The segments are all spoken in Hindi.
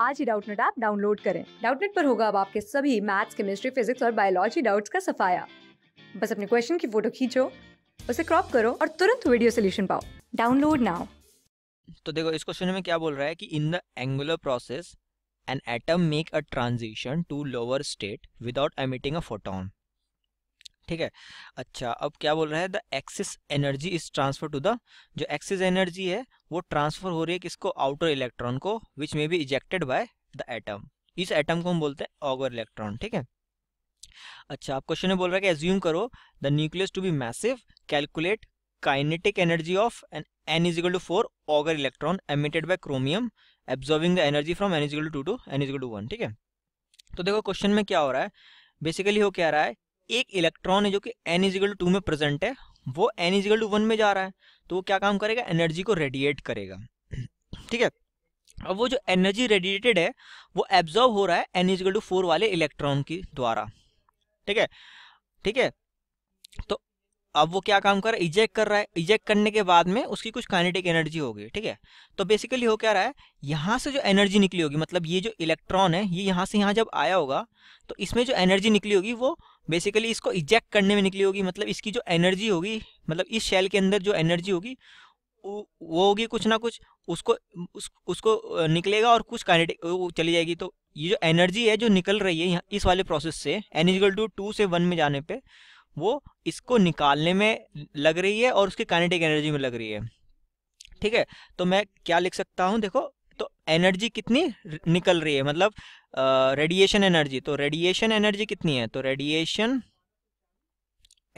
आज ही डाउटनेट ऐप डाउनलोड करें डाउटनेट पर होगा अब आपके सभी मैथ्स केमिस्ट्री फिजिक्स और बायोलॉजी डाउट्स का सफाया बस अपने क्वेश्चन की फोटो खींचो उसे क्रॉप करो और तुरंत वीडियो सोल्यूशन पाओ डाउनलोड नाउ तो देखो इस क्वेश्चन में क्या बोल रहा है कि in the angular process an atom make a transition to lower state without emitting a photon ठीक है अच्छा अब क्या बोल रहा है the excess energy is transfer to the जो एक्सिस एनर्जी है वो ट्रांसफर हो रही है किसको आउटर इलेक्ट्रॉन को which may be ejected by the atom इस एटम को हम बोलते हैं ऑगर इलेक्ट्रॉन ठीक है अच्छा आप क्वेश्चन में बोल रहा है कि एज्यूम करो the nucleus to be massive calculate kinetic energy of n n is equal to four Auger electron emitted by chromium absorbing the energy from n is equal to two n is equal to one ठीक है तो देखो क्वेश्चन में क्या हो रहा है बेसिकली हो क्या रहा है एक इलेक्ट्रॉन है जो कि एन इजिकल टू में प्रेजेंट है वो एन इजिकल टू वन में जा रहा है तो वो क्या काम करेगा एनर्जी को रेडिएट करेगा ठीक है अब वो जो एनर्जी रेडिएटेड है वो एब्जॉर्व हो रहा है एन इजिकल टू फोर वाले इलेक्ट्रॉन के द्वारा ठीक है ठीक है तो अब वो क्या काम कर रहा है इजेक्ट कर रहा है इजेक्ट करने के बाद में उसकी कुछ काइनेटिक एनर्जी होगी ठीक है तो बेसिकली हो क्या रहा है यहाँ से जो एनर्जी निकली होगी मतलब ये जो इलेक्ट्रॉन है ये यहाँ से यहाँ जब आया होगा तो इसमें जो एनर्जी निकली होगी वो बेसिकली इसको इजेक्ट करने में निकली होगी मतलब इसकी जो एनर्जी होगी मतलब इस शेल के अंदर जो एनर्जी होगी वो होगी कुछ ना कुछ उसको उस, उसको निकलेगा और कुछ काइनेटिक वो चली जाएगी तो ये जो एनर्जी है जो निकल रही है यहाँ इस वाले प्रोसेस से एनिजिकल टू टू से वन में जाने पे वो इसको निकालने में लग रही है और उसकी काइनेटिक एनर्जी में लग रही है ठीक है तो मैं क्या लिख सकता हूँ देखो तो एनर्जी कितनी निकल रही है मतलब रेडिएशन uh, एनर्जी तो रेडिएशन एनर्जी कितनी है तो रेडिएशन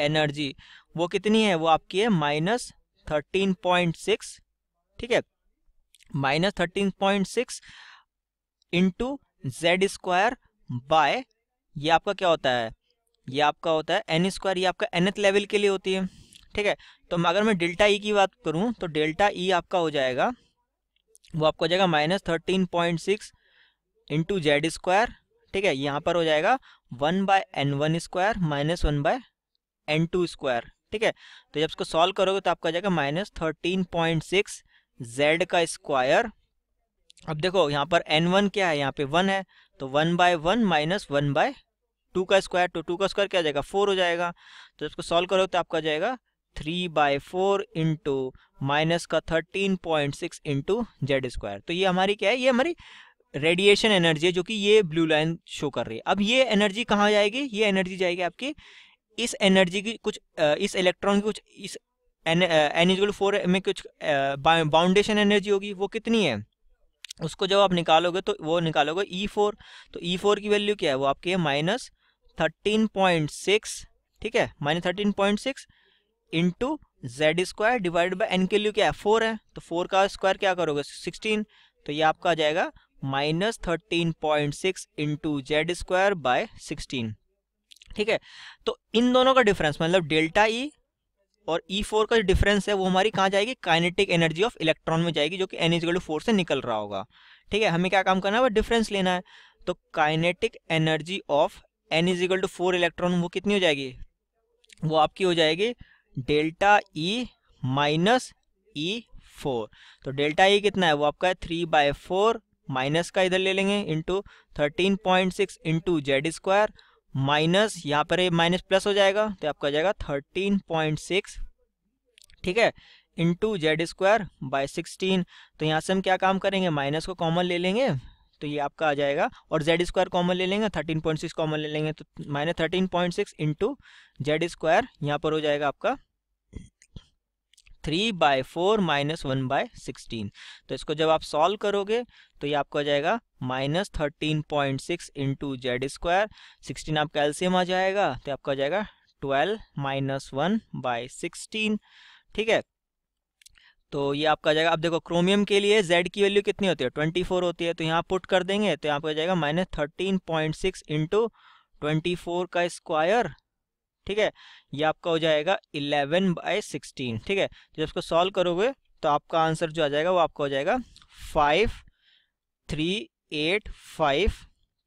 एनर्जी वो कितनी है वो आपकी है माइनस थर्टीन पॉइंट सिक्स ठीक है minus thirteen point six into Z square by ये आपका क्या होता है ये आपका होता है एन स्क्वायर ये आपका एनथ लेवल के लिए होती है ठीक है तो अगर मैं डेल्टा ई e की बात करूं तो डेल्टा ई e आपका हो जाएगा वो आपको हो जाएगा minus thirteen point six into Z square ठीक है यहाँ पर हो जाएगा one by n one square minus one by n two square ठीक है तो जब इसको सॉल्व करोगे तो आपका हो जाएगा minus thirteen point six Z का स्क्वायर अब देखो यहाँ पर एन वन क्या है यहाँ पे वन है तो one by one minus one by two का स्क्वायर तो टू का स्क्वायर क्या हो जाएगा फोर हो जाएगा तो इसको सॉल्व करोगे तो आपका जाएगा three by four into minus का thirteen point six into Z square तो ये हमारी क्या है ये हमारी रेडिएशन एनर्जी है जो कि ये ब्लू लाइन शो कर रही है अब ये एनर्जी कहाँ जाएगी ये एनर्जी जाएगी आपकी इस एनर्जी की कुछ इस इलेक्ट्रॉन की कुछ इस एन इजल फोर में कुछ बाउंडेशन एनर्जी होगी वो कितनी है उसको जब आप निकालोगे तो वो निकालोगे ई e फोर तो ई e फोर की वैल्यू क्या है वो आपकी है माइनस थर्टीन पॉइंट सिक्स ठीक है minus thirteen point six into Z square divide by n के लिए क्या है फोर है तो फोर का स्क्वायर क्या करोगे सिक्सटीन तो ये आपका आ जाएगा minus thirteen point six into Z square by sixteen ठीक है तो इन दोनों का डिफरेंस मतलब डेल्टा ई e और ई e फोर का जो डिफरेंस है वो हमारी कहाँ जाएगी काइनेटिक एनर्जी ऑफ इलेक्ट्रॉन में जाएगी जो कि एन इजगल फोर से निकल रहा होगा ठीक है हमें क्या काम करना है वो डिफरेंस लेना है तो kinetic energy of n is equal to four electron वो कितनी हो जाएगी वो आपकी हो जाएगी delta E e minus E e four तो डेल्टा ई e कितना है वो आपका है थ्री बाय फोर माइनस का इधर ले लेंगे into thirteen point six into Z square minus यहाँ पर माइनस प्लस हो जाएगा तो आपका आ जाएगा थर्टीन पॉइंट सिक्स ठीक है into Z square by sixteen तो यहाँ से हम क्या काम करेंगे माइनस को कॉमन ले लेंगे तो ये आपका आ जाएगा और जेड स्क्वायर कॉमन ले लेंगे थर्टीन पॉइंट सिक्स कॉमन ले लेंगे तो minus thirteen point six into Z square यहाँ पर हो जाएगा आपका three by four minus one by sixteen तो इसको जब आप सॉल्व करोगे तो ये आपको आ जाएगा minus thirteen point six into Z square sixteen आपका एल्सियम आ जाएगा तो आपका आ जाएगा twelve minus one by sixteen ठीक है तो ये आपका आ जाएगा अब देखो क्रोमियम के लिए जेड की वैल्यू कितनी होती है ट्वेंटी फोर होती है तो यहाँ पुट कर देंगे तो यहाँ पर जाएगा minus thirteen point six into twenty four का स्क्वायर ठीक है ये आपका हो जाएगा इलेवन बाय सिक्सटीन ठीक है जब इसको सॉल्व करोगे तो आपका आंसर जो आ जाएगा वो आपका हो जाएगा five three eight five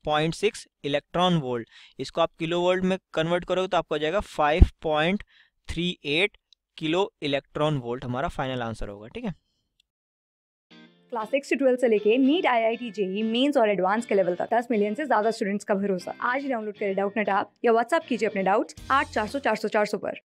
point six electron volt इसको आप किलो वोल्ट में कन्वर्ट करोगे तो आपको हो जाएगा five point three eight kilo electron volt हमारा फाइनल आंसर होगा ठीक है क्लास सिक्स से ट्वेल्थ से लेके NEET I I T JEE mains और एडवांस के लेवल तक दस मिलियन से ज्यादा स्टूडेंट्स का भरोसा आज डाउनलोड करें डाउट नेट आप या व्हाट्सअप कीजिए अपने डाउट्स आठ चार सौ चार सौ चार सौ पर